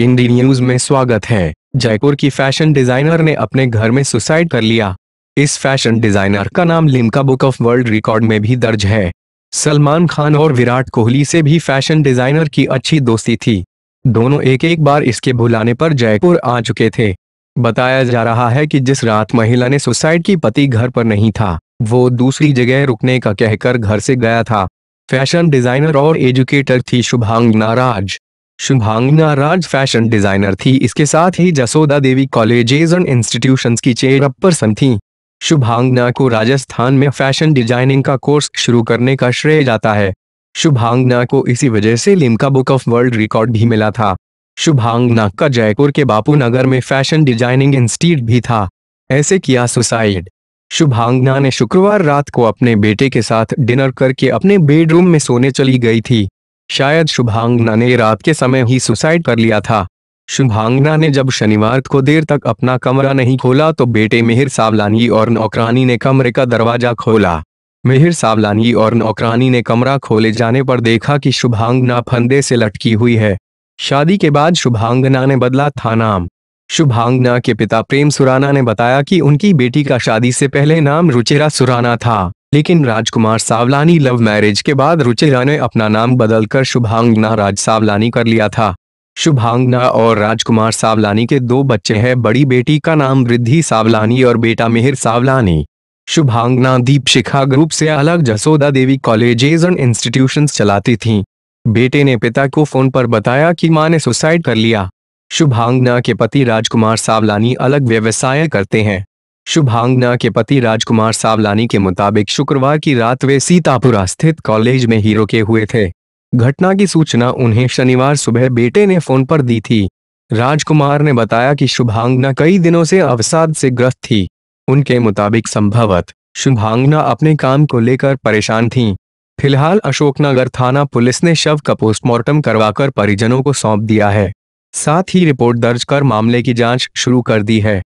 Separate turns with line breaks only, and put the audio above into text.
इंडी news में स्वागत है जयपुर की फैशन डिजाइनर ने अपने घर में सुसाइड कर लिया इस फैशन डिजाइनर का नाम Limca book of world record में भी दर्ज है सलमान खान और विराट कोहली से भी फैशन डिजाइनर की अच्छी दोस्ती थी दोनों एक एक बार इसके भुलाने पर जयपुर आ चुके थे बताया जा रहा है कि जिस रात महिला ने सुसाइड की पति घर पर नहीं था वो दूसरी जगह रुकने का कहकर घर से गया था फैशन डिजाइनर और एजुकेटर थी शुभांग नाराज शुभांगना राज फैशन डिजाइनर थी इसके साथ ही Jasoda Devi colleges and institution की चेयर पर्सन थी शुभांगना को राजस्थान में फैशन डिजाइनिंग का कोर्स शुरू करने का श्रेय जाता है शुभांगना को इसी वजह से Limca book of world record भी मिला था शुभांगना का जयपुर के बापू नगर में फैशन डिजाइनिंग इंस्टीट्यूट भी था ऐसे किया सुसाइड शुभांगना ने शुक्रवार रात को अपने बेटे के साथ डिनर करके अपने बेडरूम में सोने चली गई थी शायद शुभांगना ने रात के समय ही सुसाइड कर लिया था शुभांगना ने जब शनिवार को देर तक अपना कमरा नहीं खोला तो बेटे मिहिर सावलानी और नौकरानी ने कमरे का दरवाजा खोला मिहिर सावलानी और नौकरानी ने कमरा खोले जाने पर देखा कि शुभांगना फंदे से लटकी हुई है शादी के बाद शुभांगना ने बदला था नाम शुभांगना के पिता प्रेम सुराना ने बताया कि उनकी बेटी का शादी से पहले नाम रुचिरा सुराना था लेकिन राजकुमार सावलानी लव मैरिज के बाद रुचिरा ने अपना नाम बदलकर शुभांगना राज सावलानी कर लिया था शुभांगना और राजकुमार सावलानी के दो बच्चे हैं बड़ी बेटी का नाम वृद्धि सावलानी और बेटा मिहिर सावलानी शुभांगना दीपशिखा ग्रुप से अलग Jasoda Devi colleges and institutions चलाती थीं। बेटे ने पिता को फोन पर बताया कि मां ने सुसाइड कर लिया शुभांगना के पति राजकुमार सावलानी अलग व्यवसाय करते हैं शुभांगना के पति राजकुमार सावलानी के मुताबिक शुक्रवार की रात वे सीतापुरा स्थित कॉलेज में ही रुके हुए थे घटना की सूचना उन्हें शनिवार सुबह बेटे ने फोन पर दी थी राजकुमार ने बताया कि शुभांगना कई दिनों से अवसाद से ग्रस्त थी उनके मुताबिक संभवत शुभांगना अपने काम को लेकर परेशान थी फिलहाल अशोकनगर थाना पुलिस ने शव का पोस्टमार्टम करवाकर परिजनों को सौंप दिया है साथ ही रिपोर्ट दर्ज कर मामले की जांच शुरू कर दी है